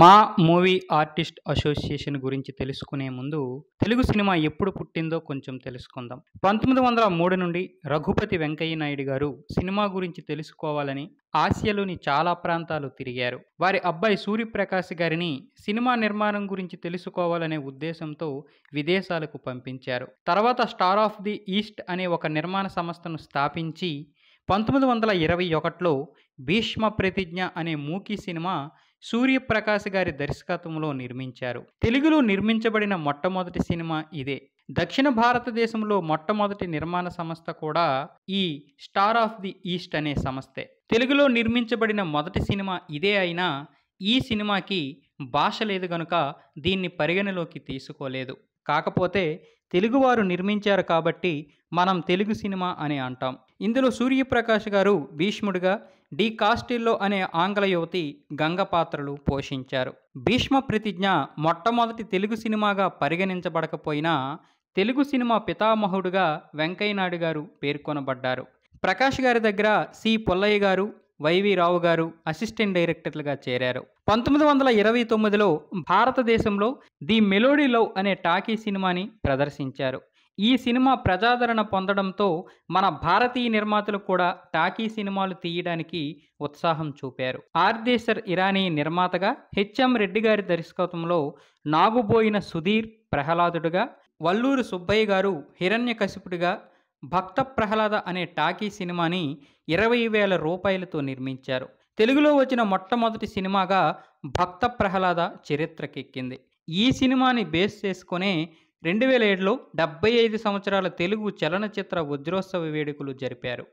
మా movie artist association గురించి తెలుసుకునే ముందు తెలుగు సినిమా ఎప్పుడు పుట్టిందో కొంచెం తెలుసుకుందాం పంతొమ్మిది వందల మూడు నుండి రఘుపతి వెంకయ్య నాయుడు గారు సినిమా గురించి తెలుసుకోవాలని ఆసియాలోని చాలా ప్రాంతాలు తిరిగారు వారి అబ్బాయి సూర్యప్రకాష్ గారిని సినిమా నిర్మాణం గురించి తెలుసుకోవాలనే ఉద్దేశంతో విదేశాలకు పంపించారు తర్వాత స్టార్ ఆఫ్ ది ఈస్ట్ అనే ఒక నిర్మాణ సంస్థను స్థాపించి పంతొమ్మిది వందల ఇరవై ఒకటిలో భీష్మ ప్రతిజ్ఞ అనే మూకీ సినిమా సూర్యప్రకాష్ గారి దర్శకత్వంలో నిర్మించారు తెలుగులో నిర్మించబడిన మొట్టమొదటి సినిమా ఇదే దక్షిణ భారతదేశంలో మొట్టమొదటి నిర్మాణ సంస్థ కూడా ఈ స్టార్ ఆఫ్ ది ఈస్ట్ అనే సంస్థే తెలుగులో నిర్మించబడిన మొదటి సినిమా ఇదే అయినా ఈ సినిమాకి భాష లేదు గనుక దీన్ని పరిగణలోకి తీసుకోలేదు కాకపోతే తెలుగువారు నిర్మించారు కాబట్టి మనం తెలుగు సినిమా అని అంటాం ఇందులో సూర్యప్రకాష్ గారు భీష్ముడిగా డి కాస్టిల్లో అనే ఆంగ్ల యువతి గంగ పాత్రలు పోషించారు భీష్మ ప్రతిజ్ఞ మొట్టమొదటి తెలుగు సినిమాగా పరిగణించబడకపోయినా తెలుగు సినిమా పితామహుడుగా వెంకయ్యనాయుడు గారు పేర్కొనబడ్డారు ప్రకాష్ గారి దగ్గర సి పొల్లయ్య గారు వైవి రావు గారు అసిస్టెంట్ డైరెక్టర్లుగా చేరారు పంతొమ్మిది వందల ఇరవై తొమ్మిదిలో భారతదేశంలో ది మెలోడీ లవ్ అనే టాకీ సినిమాని ప్రదర్శించారు ఈ సినిమా ప్రజాదరణ పొందడంతో మన భారతీయ నిర్మాతలు కూడా టాకీ సినిమాలు తీయడానికి ఉత్సాహం చూపారు ఆర్దేశర్ ఇరానీ నిర్మాతగా హెచ్ఎం రెడ్డి గారి దర్శకత్వంలో నాగుబోయిన సుధీర్ ప్రహ్లాదుడుగా వల్లూరు సుబ్బయ్య గారు హిరణ్యకశిపుడిగా భక్త ప్రహ్లాద అనే టాకీ సినిమాని ఇరవై వేల రూపాయలతో నిర్మించారు తెలుగులో వచ్చిన మొట్టమొదటి సినిమాగా భక్త ప్రహ్లాద చరిత్రకెక్కింది ఈ సినిమాని బేస్ చేసుకునే రెండు వేల ఏడులో డెబ్బై ఐదు సంవత్సరాల తెలుగు చలనచిత్ర వజ్రోత్సవ వేడుకలు జరిపారు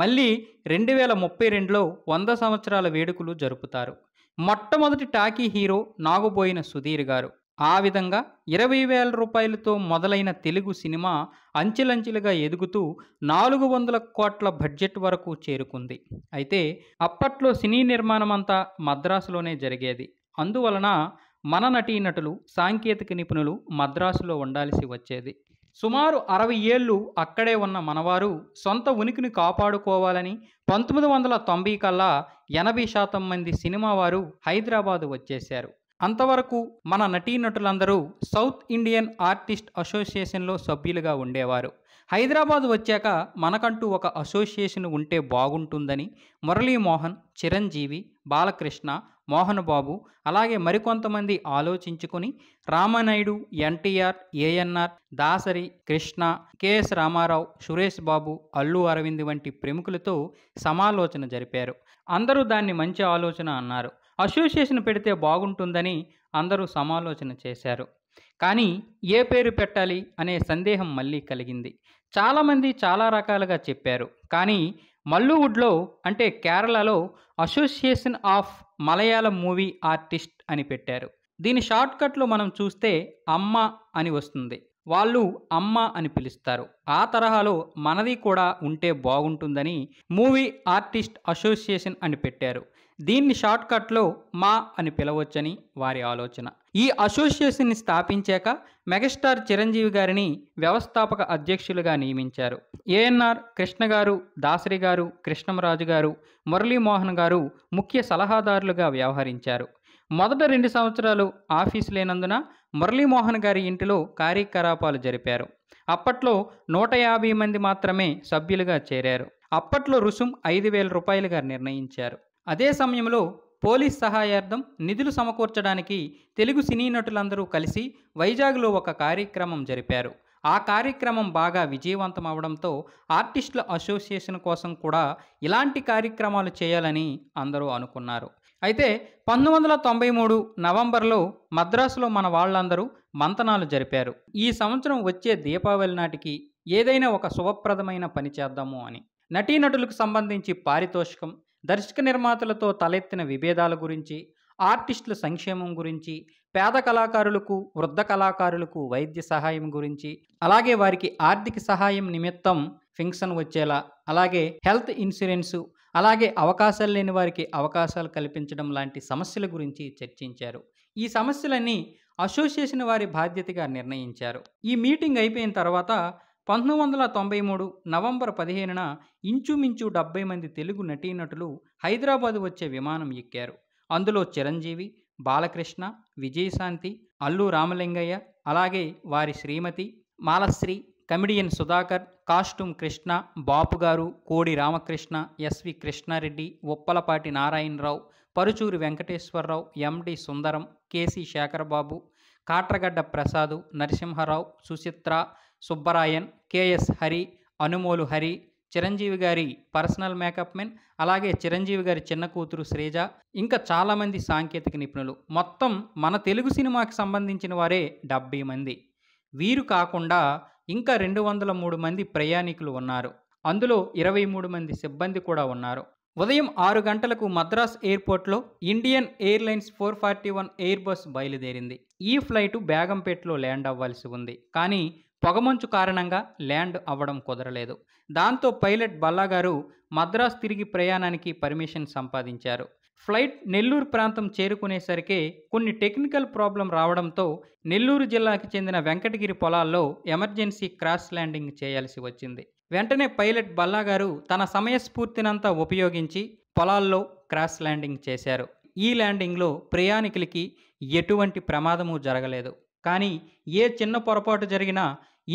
మళ్ళీ రెండు వేల ముప్పై రెండులో వంద సంవత్సరాల వేడుకలు జరుపుతారు మొట్టమొదటి టాకీ హీరో నాగుబోయిన సుధీర్ గారు ఆ విధంగా ఇరవై వేల రూపాయలతో మొదలైన తెలుగు సినిమా అంచెలంచెలుగా ఎదుగుతూ నాలుగు వందల కోట్ల బడ్జెట్ వరకు చేరుకుంది అయితే అప్పట్లో సినీ నిర్మాణం అంతా మద్రాసులోనే జరిగేది అందువలన మన నటీనటులు సాంకేతిక నిపుణులు మద్రాసులో ఉండాల్సి వచ్చేది సుమారు అరవై ఏళ్ళు అక్కడే ఉన్న మనవారు సొంత ఉనికిని కాపాడుకోవాలని పంతొమ్మిది వందల తొంభై కల్లా ఎనభై శాతం మంది సినిమా వారు హైదరాబాదు వచ్చేశారు అంతవరకు మన నటీనటులందరూ సౌత్ ఇండియన్ ఆర్టిస్ట్ అసోసియేషన్లో సభ్యులుగా ఉండేవారు హైదరాబాద్ వచ్చాక మనకంటూ ఒక అసోసియేషన్ ఉంటే బాగుంటుందని మురళీమోహన్ చిరంజీవి బాలకృష్ణ మోహన్ బాబు అలాగే మరికొంతమంది ఆలోచించుకుని రామనాయుడు ఎన్టీఆర్ ఏఎన్ఆర్ దాసరి కృష్ణ కెఎస్ రామారావు సురేష్ బాబు అల్లు అరవింద్ వంటి ప్రముఖులతో సమాలోచన జరిపారు అందరూ దాన్ని మంచి ఆలోచన అన్నారు అసోసియేషన్ పెడితే బాగుంటుందని అందరూ సమాలోచన చేశారు కానీ ఏ పేరు పెట్టాలి అనే సందేహం మళ్ళీ కలిగింది చాలామంది చాలా రకాలుగా చెప్పారు కానీ మల్లువుడ్లో అంటే కేరళలో association of Malayalam movie artist అని పెట్టారు దీని షార్ట్కట్లో మనం చూస్తే అమ్మ అని వస్తుంది వాళ్ళు అమ్మ అని పిలుస్తారు ఆ తరహాలో మనది కూడా ఉంటే బాగుంటుందని మూవీ ఆర్టిస్ట్ అసోసియేషన్ అని పెట్టారు దీన్ని షార్ట్కట్లో మా అని పిలవచ్చని వారి ఆలోచన ఈ అసోసియేషన్ని స్థాపించాక మెగాస్టార్ చిరంజీవి గారిని వ్యవస్థాపక అధ్యక్షులుగా నియమించారు ఏఎన్ఆర్ కృష్ణ గారు దాసరి గారు కృష్ణమరాజు గారు మురళీమోహన్ గారు ముఖ్య సలహాదారులుగా వ్యవహరించారు మొదట రెండు సంవత్సరాలు ఆఫీసు లేనందున మురళీమోహన్ గారి ఇంటిలో కార్యకలాపాలు జరిపారు అప్పట్లో నూట యాభై మంది మాత్రమే సభ్యులుగా చేరారు అప్పట్లో రుసుం ఐదు వేల రూపాయలుగా నిర్ణయించారు అదే సమయంలో పోలీస్ సహాయార్థం నిధులు సమకూర్చడానికి తెలుగు సినీ నటులందరూ కలిసి వైజాగ్లో ఒక కార్యక్రమం జరిపారు ఆ కార్యక్రమం బాగా విజయవంతం అవడంతో ఆర్టిస్టుల అసోసియేషన్ కోసం కూడా ఇలాంటి కార్యక్రమాలు చేయాలని అందరూ అనుకున్నారు అయితే పంతొమ్మిది వందల తొంభై మూడు నవంబర్లో మద్రాసులో మన వాళ్ళందరూ మంతనాలు జరిపారు ఈ సంవత్సరం వచ్చే దీపావళి నాటికి ఏదైనా ఒక శుభప్రదమైన పని చేద్దాము అని నటీనటులకు సంబంధించి పారితోషికం దర్శక నిర్మాతలతో తలెత్తిన విభేదాల గురించి ఆర్టిస్టుల సంక్షేమం గురించి పేద కళాకారులకు వృద్ధ కళాకారులకు వైద్య సహాయం గురించి అలాగే వారికి ఆర్థిక సహాయం నిమిత్తం ఫింక్షన్ వచ్చేలా అలాగే హెల్త్ ఇన్సూరెన్సు అలాగే అవకాశాలు లేని వారికి అవకాశాలు కల్పించడం లాంటి సమస్యల గురించి చర్చించారు ఈ సమస్యలన్నీ అసోసియేషన్ వారి బాధ్యతగా నిర్ణయించారు ఈ మీటింగ్ అయిపోయిన తర్వాత పంతొమ్మిది వందల తొంభై మూడు నవంబర్ పదిహేనున ఇంచుమించు డెబ్బై మంది తెలుగు నటీనటులు హైదరాబాద్ వచ్చే విమానం ఎక్కారు అందులో చిరంజీవి బాలకృష్ణ విజయశాంతి అల్లు రామలింగయ్య అలాగే వారి Srimathi Malashri comedian Sudhakar costume Krishna Bapu garu Kodi Ramakrishna S V Krishnareddy Uppalapati Narayanarao Paruchuri Venkateswararao M D Sundaram K C Sekharababu Katragadda Prasadu Narasimharao Suchitra Subbarayan K S Hari Anumolu Hari Chiranjeevi గారి పర్సనల్ మేకప్ మెన్ అలాగే చిరంజీవి గారి చిన్న కూతురు శ్రీజ ఇంకా చాలామంది సాంకేతిక నిపుణులు మొత్తం మన తెలుగు సినిమాకి సంబంధించిన వారే డెబ్బై మంది వీరు కాకుండా ఇంకా రెండు వందల మూడు మంది ప్రయాణికులు ఉన్నారు అందులో ఇరవై మూడు మంది సిబ్బంది కూడా ఉన్నారు ఉదయం ఆరు గంటలకు మద్రాస్ ఎయిర్పోర్ట్లో Indian Airlines four forty one Airbus బయలుదేరింది ఈ ఫ్లైటు బేగంపేటలో ల్యాండ్ అవ్వాల్సి ఉంది కానీ పొగమంచు కారణంగా ల్యాండ్ అవ్వడం కుదరలేదు దాంతో పైలట్ బల్లా గారు మద్రాస్ తిరిగి ప్రయాణానికి పర్మిషన్ సంపాదించారు ఫ్లైట్ నెల్లూరు ప్రాంతం చేరుకునేసరికి కొన్ని టెక్నికల్ ప్రాబ్లం రావడంతో నెల్లూరు జిల్లాకి చెందిన వెంకటగిరి పొలాల్లో ఎమర్జెన్సీ క్రాష్ ల్యాండింగ్ చేయాల్సి వచ్చింది వెంటనే పైలట్ బల్లా గారు తన సమయస్ఫూర్తినంతా ఉపయోగించి పొలాల్లో క్రాష్ ల్యాండింగ్ చేశారు ఈ ల్యాండింగ్లో ప్రయాణికులకి ఎటువంటి ప్రమాదము జరగలేదు కానీ ఏ చిన్న పొరపాటు జరిగినా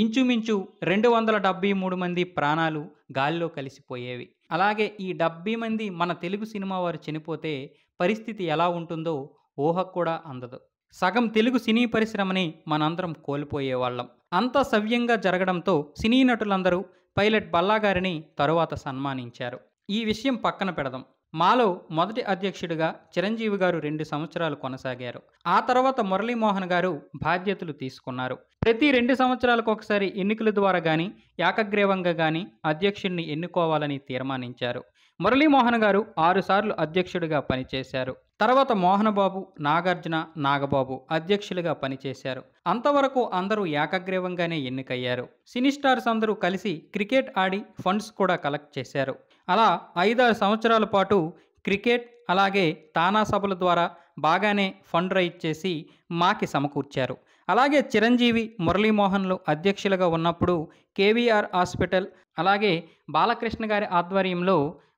ఇంచుమించు రెండు వందల డెబ్బై మూడు మంది ప్రాణాలు గాలిలో కలిసిపోయేవి అలాగే ఈ డెబ్బై మంది మన తెలుగు సినిమా వారు చనిపోతే పరిస్థితి ఎలా ఉంటుందో ఊహ కూడా అందదు సగం తెలుగు సినీ పరిశ్రమని మనందరం కోల్పోయేవాళ్ళం అంత సవ్యంగా జరగడంతో సినీ నటులందరూ పైలట్ బల్లాగారిని తరువాత సన్మానించారు ఈ విషయం పక్కన పెడదాం మాలో మొదటి అధ్యక్షుడిగా చిరంజీవి గారు రెండు సంవత్సరాలు కొనసాగారు ఆ తర్వాత మురళీమోహన్ గారు బాధ్యతలు తీసుకున్నారు ప్రతి రెండు సంవత్సరాలకు ఒకసారి ఎన్నికల ద్వారా కానీ ఏకగ్రీవంగా కానీ అధ్యక్షుడిని ఎన్నుకోవాలని తీర్మానించారు మురళీమోహన్ గారు ఆరుసార్లు అధ్యక్షుడిగా పనిచేశారు తర్వాత మోహనబాబు నాగార్జున నాగబాబు అధ్యక్షులుగా పనిచేశారు అంతవరకు అందరూ ఏకగ్రీవంగానే ఎన్నికయ్యారు సినీ స్టార్స్ అందరూ కలిసి క్రికెట్ ఆడి ఫండ్స్ కూడా కలెక్ట్ చేశారు అలా ఐదారు సంవత్సరాల పాటు క్రికెట్ అలాగే తానా సభల ద్వారా బాగానే ఫండ్ రైజ్ చేసి మాకి సమకూర్చారు అలాగే చిరంజీవి మురళీమోహన్లు అధ్యక్షులుగా ఉన్నప్పుడు కేవీఆర్ హాస్పిటల్ అలాగే బాలకృష్ణ గారి ఆధ్వర్యంలో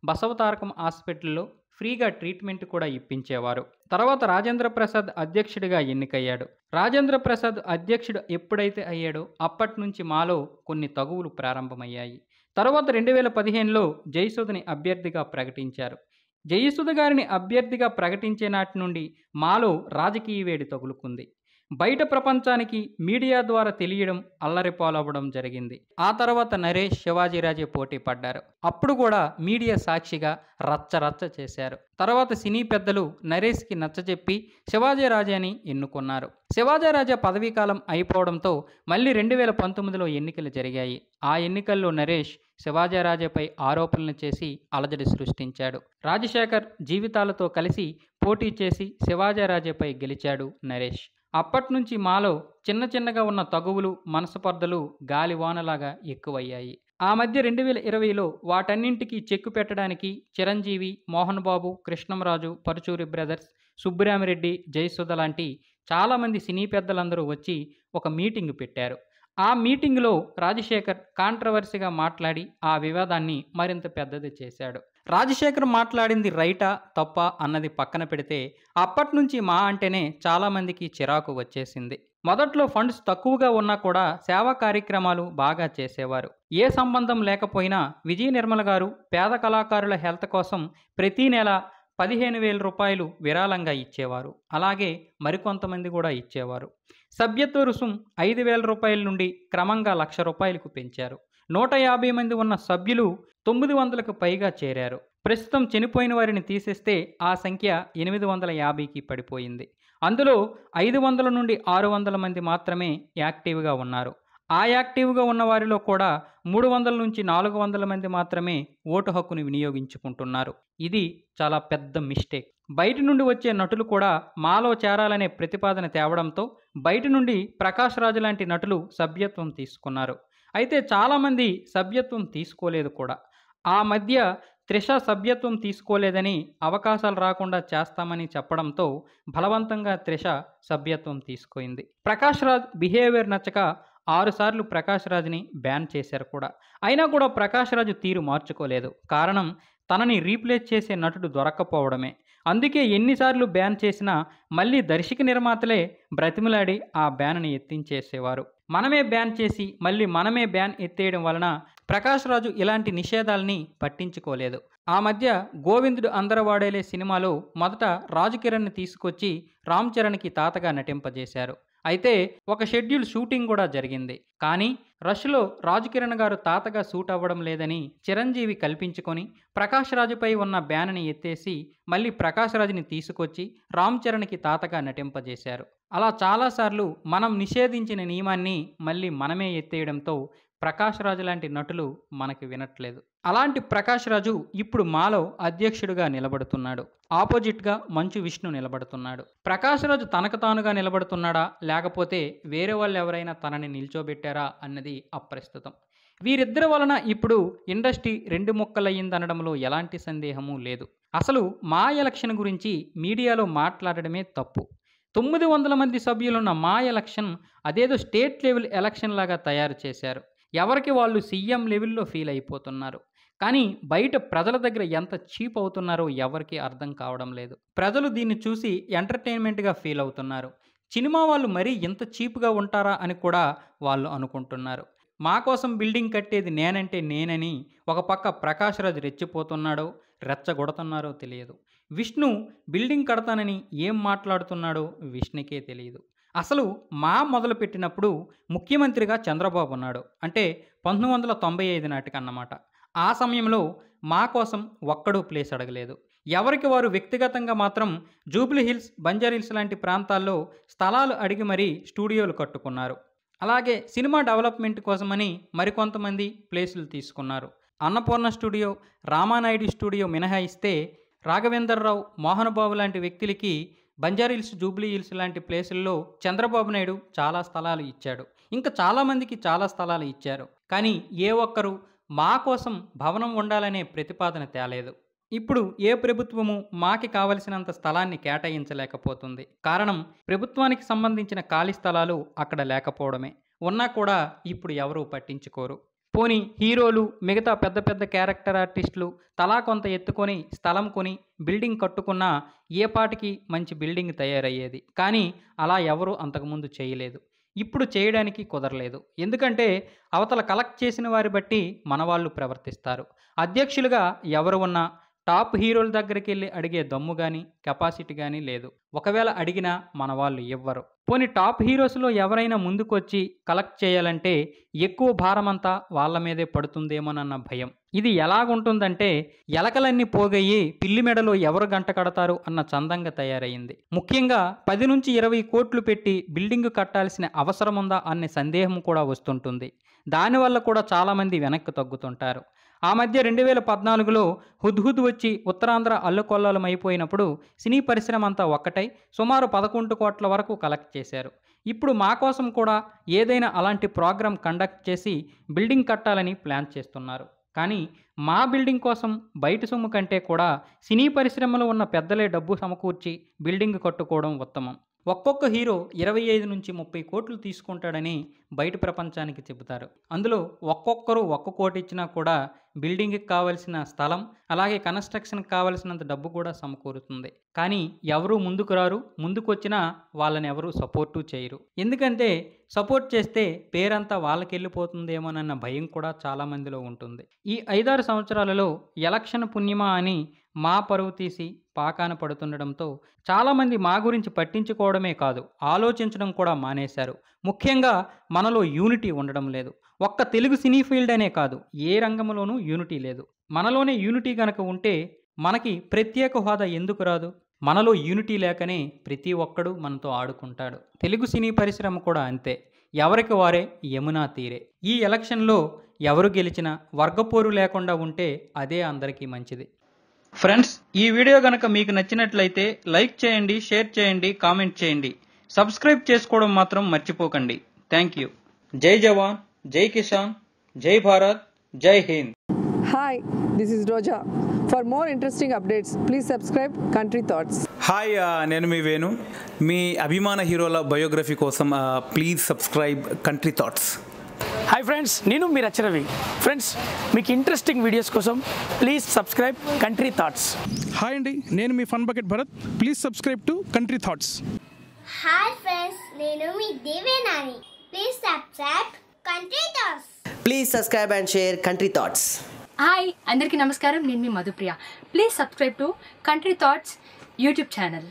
బసవతారకం హాస్పిటల్లో ఫ్రీగా ట్రీట్మెంట్ కూడా ఇప్పించేవారు తర్వాత రాజేంద్ర ప్రసాద్ అధ్యక్షుడిగా ఎన్నికయ్యాడు రాజేంద్ర ప్రసాద్ అధ్యక్షుడు ఎప్పుడైతే అయ్యాడో అప్పటి నుంచి మాలో కొన్ని తగువులు ప్రారంభమయ్యాయి తర్వాత రెండు వేల పదిహేనులో జయసుధని అభ్యర్థిగా ప్రకటించారు జయసుధ గారిని అభ్యర్థిగా ప్రకటించే నాటి నుండి మాలో రాజకీయ వేడి తగులుకుంది బయట ప్రపంచానికి మీడియా ద్వారా తెలియడం అల్లరిపాలవ్వడం జరిగింది ఆ తర్వాత నరేష్ శివాజీరాజే పోటీ పడ్డారు అప్పుడు కూడా మీడియా సాక్షిగా రచ్చరచ్చ చేశారు తర్వాత సినీ పెద్దలు నరేష్కి నచ్చజెప్పి అని ఎన్నుకున్నారు శివాజీరాజా పదవీకాలం అయిపోవడంతో మళ్ళీ రెండు వేల పంతొమ్మిదిలో ఎన్నికలు జరిగాయి ఆ ఎన్నికల్లో నరేష్ శివాజీరాజాపై ఆరోపణలు చేసి అలజడి సృష్టించాడు రాజశేఖర్ జీవితాలతో కలిసి పోటీ చేసి శివాజీరాజాపై గెలిచాడు నరేష్ అప్పట్నుంచి మాలో చిన్న చిన్నగా ఉన్న తగువులు మనస్పర్ధలు గాలివానలాగా ఎక్కువయ్యాయి ఆ మధ్య రెండు వేల ఇరవైలో వాటన్నింటికి చెక్కు పెట్టడానికి చిరంజీవి మోహన్ బాబు కృష్ణంరాజు పరుచూరి బ్రదర్స్ సుబ్బిరామిరెడ్డి జయసుధ లాంటి చాలామంది సినీ పెద్దలందరూ వచ్చి ఒక మీటింగ్ పెట్టారు ఆ మీటింగ్లో రాజశేఖర్ కాంట్రవర్సీగా మాట్లాడి ఆ వివాదాన్ని మరింత పెద్దది చేశాడు రాజశేఖర్ మాట్లాడింది రైటా తప్ప అన్నది పక్కన పెడితే అప్పటి నుంచి మా అంటేనే చాలామందికి చిరాకు వచ్చేసింది మొదట్లో ఫండ్స్ తక్కువగా ఉన్నా కూడా సేవా కార్యక్రమాలు బాగా చేసేవారు ఏ సంబంధం లేకపోయినా విజయ నిర్మల గారు పేద కళాకారుల హెల్త్ కోసం ప్రతీ నెల పదిహేను వేల రూపాయలు విరాళంగా ఇచ్చేవారు అలాగే మరికొంతమంది కూడా ఇచ్చేవారు సభ్యత్వ రుసుం ఐదు వేల రూపాయల నుండి క్రమంగా లక్ష రూపాయలకు పెంచారు నూట యాభై మంది ఉన్న సభ్యులు తొమ్మిది వందలకు పైగా చేరారు ప్రస్తుతం చనిపోయిన వారిని తీసేస్తే ఆ సంఖ్య ఎనిమిది వందల యాభైకి పడిపోయింది అందులో ఐదు వందల నుండి ఆరు వందల మంది మాత్రమే యాక్టివ్గా ఉన్నారు ఆ యాక్టివ్గా ఉన్న వారిలో కూడా మూడు వందల నుంచి నాలుగు వందల మంది మాత్రమే ఓటు హక్కును వినియోగించుకుంటున్నారు ఇది చాలా పెద్ద మిస్టేక్ బయట నుండి వచ్చే నటులు కూడా మాలో చేరాలనే ప్రతిపాదన తేవడంతో బయట నుండి ప్రకాష్ రాజు లాంటి నటులు సభ్యత్వం తీసుకున్నారు అయితే చాలామంది సభ్యత్వం తీసుకోలేదు కూడా ఆ మధ్య త్రిష సభ్యత్వం తీసుకోలేదని అవకాశాలు రాకుండా చేస్తామని చెప్పడంతో బలవంతంగా త్రిష సభ్యత్వం తీసుకుంది ప్రకాష్ రాజ్ బిహేవియర్ నచ్చక ఆరుసార్లు ప్రకాశ్ రాజ్ని బ్యాన్ చేశారు కూడా అయినా కూడా ప్రకాశ్ రాజు తీరు మార్చుకోలేదు కారణం తనని రీప్లేస్ చేసే నటుడు దొరక్కపోవడమే అందుకే ఎన్నిసార్లు బ్యాన్ చేసినా మళ్ళీ దర్శక నిర్మాతలే బ్రతిమలాడి ఆ బ్యాన్ని ఎత్తించేసేవారు మనమే బ్యాన్ చేసి మళ్ళీ మనమే బ్యాన్ ఎత్తేయడం వలన ప్రకాష్ రాజు ఇలాంటి నిషేధాలని పట్టించుకోలేదు ఆ మధ్య గోవిందుడు అందరవాడేలే సినిమాలో మొదట రాజు కిరణ్ని తీసుకొచ్చి రామ్ చరణ్కి తాతగా నటింపజేశారు అయితే ఒక షెడ్యూల్ షూటింగ్ కూడా జరిగింది కానీ రష్లో రాజకిరణ్ గారు తాతగా సూట్ అవ్వడం లేదని చిరంజీవి కల్పించుకొని ప్రకాష్ రాజుపై ఉన్న బ్యానని ఎత్తేసి మళ్ళీ ప్రకాష్ రాజుని తీసుకొచ్చి రామ్ చరణ్కి తాతగా నటింపజేశారు అలా చాలాసార్లు మనం నిషేధించిన నియమాన్ని మళ్ళీ మనమే ఎత్తేయడంతో ప్రకాష్ రాజు లాంటి నటులు మనకి వినట్లేదు అలాంటి ప్రకాష్ రాజు ఇప్పుడు మాలో అధ్యక్షుడిగా నిలబడుతున్నాడు ఆపోజిట్గా మంచు విష్ణు నిలబడుతున్నాడు ప్రకాష్ రాజు తనకు తానుగా నిలబడుతున్నాడా లేకపోతే వేరే వాళ్ళు ఎవరైనా తనని నిల్చోబెట్టారా అన్నది అప్రస్తుతం వీరిద్దరి వలన ఇప్పుడు ఇండస్ట్రీ రెండు ముక్కలయ్యిందనడంలో ఎలాంటి సందేహము లేదు అసలు మా ఎలక్షన్ గురించి మీడియాలో మాట్లాడడమే తప్పు తొమ్మిది వందల మంది సభ్యులున్న మా ఎలక్షన్ అదేదో స్టేట్ లెవెల్ ఎలక్షన్ లాగా తయారు చేశారు ఎవరికి వాళ్ళు సీఎం లెవెల్లో ఫీల్ అయిపోతున్నారు కానీ బయట ప్రజల దగ్గర ఎంత చీప్ అవుతున్నారో ఎవరికీ అర్థం కావడం లేదు ప్రజలు దీన్ని చూసి ఎంటర్టైన్మెంట్గా ఫీల్ అవుతున్నారు సినిమా వాళ్ళు మరీ ఇంత చీప్గా ఉంటారా అని కూడా వాళ్ళు అనుకుంటున్నారు మా కోసం బిల్డింగ్ కట్టేది నేనంటే నేనని ఒక పక్క ప్రకాష్ రాజు రెచ్చిపోతున్నాడో రెచ్చగొడుతున్నారో తెలియదు విష్ణు బిల్డింగ్ కడతానని ఏం మాట్లాడుతున్నాడో విష్ణుకే తెలియదు అసలు మా మొదలుపెట్టినప్పుడు ముఖ్యమంత్రిగా చంద్రబాబు ఉన్నాడు అంటే పంతొమ్మిది వందల తొంభై ఐదు నాటికి అన్నమాట ఆ సమయంలో మా కోసం ఒక్కడూ ప్లేస్ అడగలేదు ఎవరికి వారు వ్యక్తిగతంగా మాత్రం జూబ్లీ హిల్స్ హిల్స్ లాంటి ప్రాంతాల్లో స్థలాలు అడిగి మరీ స్టూడియోలు కట్టుకున్నారు అలాగే సినిమా డెవలప్మెంట్ కోసమని మరికొంతమంది ప్లేసులు తీసుకున్నారు అన్నపూర్ణ స్టూడియో రామానాయుడు స్టూడియో మినహాయిస్తే రాఘవేందర్రావు మోహనబాబు లాంటి వ్యక్తులకి హిల్స్ జూబ్లీ హిల్స్ లాంటి ప్లేసుల్లో చంద్రబాబు నాయుడు చాలా స్థలాలు ఇచ్చాడు ఇంకా చాలామందికి చాలా స్థలాలు ఇచ్చారు కానీ ఏ ఒక్కరూ మా కోసం భవనం ఉండాలనే ప్రతిపాదన తేలేదు ఇప్పుడు ఏ ప్రభుత్వము మాకి కావలసినంత స్థలాన్ని కేటాయించలేకపోతుంది కారణం ప్రభుత్వానికి సంబంధించిన ఖాళీ స్థలాలు అక్కడ లేకపోవడమే ఉన్నా కూడా ఇప్పుడు ఎవరూ పట్టించుకోరు పోని హీరోలు మిగతా పెద్ద పెద్ద క్యారెక్టర్ ఆర్టిస్టులు తలా కొంత ఎత్తుకొని స్థలం కొని బిల్డింగ్ కట్టుకున్నా ఏ పాటికి మంచి బిల్డింగ్ తయారయ్యేది కానీ అలా ఎవరూ అంతకుముందు చేయలేదు ఇప్పుడు చేయడానికి కుదరలేదు ఎందుకంటే అవతల కలెక్ట్ చేసిన వారి బట్టి మనవాళ్ళు ప్రవర్తిస్తారు అధ్యక్షులుగా ఎవరు ఉన్నా టాప్ హీరోల దగ్గరికి వెళ్ళి అడిగే దమ్ము కానీ కెపాసిటీ కానీ లేదు ఒకవేళ అడిగినా మన వాళ్ళు ఇవ్వరు పోని టాప్ హీరోస్లో ఎవరైనా ముందుకొచ్చి కలెక్ట్ చేయాలంటే ఎక్కువ భారమంతా వాళ్ళ మీదే పడుతుందేమోనన్న భయం ఇది ఎలాగుంటుందంటే ఎలకలన్నీ పోగయ్యి పిల్లి మెడలో ఎవరు గంట కడతారు అన్న చందంగా తయారైంది ముఖ్యంగా పది నుంచి ఇరవై కోట్లు పెట్టి బిల్డింగ్ కట్టాల్సిన అవసరముందా అనే సందేహం కూడా వస్తుంటుంది దానివల్ల కూడా చాలామంది వెనక్కి తగ్గుతుంటారు ఆ మధ్య రెండు వేల పద్నాలుగులో హుద్హుద్ వచ్చి ఉత్తరాంధ్ర అయిపోయినప్పుడు సినీ పరిశ్రమ అంతా ఒక్కటై సుమారు పదకొండు కోట్ల వరకు కలెక్ట్ చేశారు ఇప్పుడు మా కోసం కూడా ఏదైనా అలాంటి ప్రోగ్రాం కండక్ట్ చేసి బిల్డింగ్ కట్టాలని ప్లాన్ చేస్తున్నారు కానీ మా బిల్డింగ్ కోసం బయట సొమ్ము కంటే కూడా సినీ పరిశ్రమలో ఉన్న పెద్దలే డబ్బు సమకూర్చి బిల్డింగ్ కట్టుకోవడం ఉత్తమం ఒక్కొక్క హీరో ఇరవై ఐదు నుంచి ముప్పై కోట్లు తీసుకుంటాడని బయట ప్రపంచానికి చెబుతారు అందులో ఒక్కొక్కరు ఒక్క కోటి ఇచ్చినా కూడా బిల్డింగ్కి కావలసిన స్థలం అలాగే కన్స్ట్రక్షన్కి కావలసినంత డబ్బు కూడా సమకూరుతుంది కానీ ఎవరూ ముందుకు రారు వచ్చినా వాళ్ళని ఎవరూ సపోర్టు చేయరు ఎందుకంటే సపోర్ట్ చేస్తే పేరంతా వాళ్ళకి వెళ్ళిపోతుందేమోనన్న భయం కూడా చాలామందిలో ఉంటుంది ఈ ఐదారు సంవత్సరాలలో ఎలక్షన్ పుణ్యమా అని మా పరువు తీసి పాకాన పడుతుండడంతో చాలామంది మా గురించి పట్టించుకోవడమే కాదు ఆలోచించడం కూడా మానేశారు ముఖ్యంగా మనలో యూనిటీ ఉండడం లేదు ఒక్క తెలుగు సినీ ఫీల్డ్ అనే కాదు ఏ రంగంలోనూ యూనిటీ లేదు మనలోనే యూనిటీ గనక ఉంటే మనకి ప్రత్యేక హోదా ఎందుకు రాదు మనలో యూనిటీ లేకనే ప్రతి ఒక్కడు మనతో ఆడుకుంటాడు తెలుగు సినీ పరిశ్రమ కూడా అంతే ఎవరికి వారే యమునా తీరే ఈ ఎలక్షన్లో ఎవరు గెలిచినా వర్గపోరు లేకుండా ఉంటే అదే అందరికీ మంచిది ఫ్రెండ్స్ ఈ వీడియో గనక మీకు నచ్చినట్లయితే లైక్ చేయండి షేర్ చేయండి కామెంట్ చేయండి సబ్స్క్రైబ్ చేసుకోవడం మాత్రం మర్చిపోకండి థ్యాంక్ యూ జై జవాన్ జై కిసాన్ జై భారత్ జై Hind hi this is Roja for more interesting updates please subscribe country thoughts hi నేను మీ వేణు మీ అభిమాన హీరోల బయోగ్రఫీ కోసం please subscribe country thoughts hi friends నేను మీరు అచ్చరవి ఫ్రెండ్స్ మీకు ఇంట్రెస్టింగ్ వీడియోస్ కోసం please subscribe country thoughts hi అండి నేను మీ fun bucket Bharath please subscribe to country thoughts hi friends నేను మీ దేవేనాని please subscribe country thoughts please subscribe and share country thoughts hi అందరికీ నమస్కారం నేను మీ Madhupriya please subscribe to country thoughts YouTube channel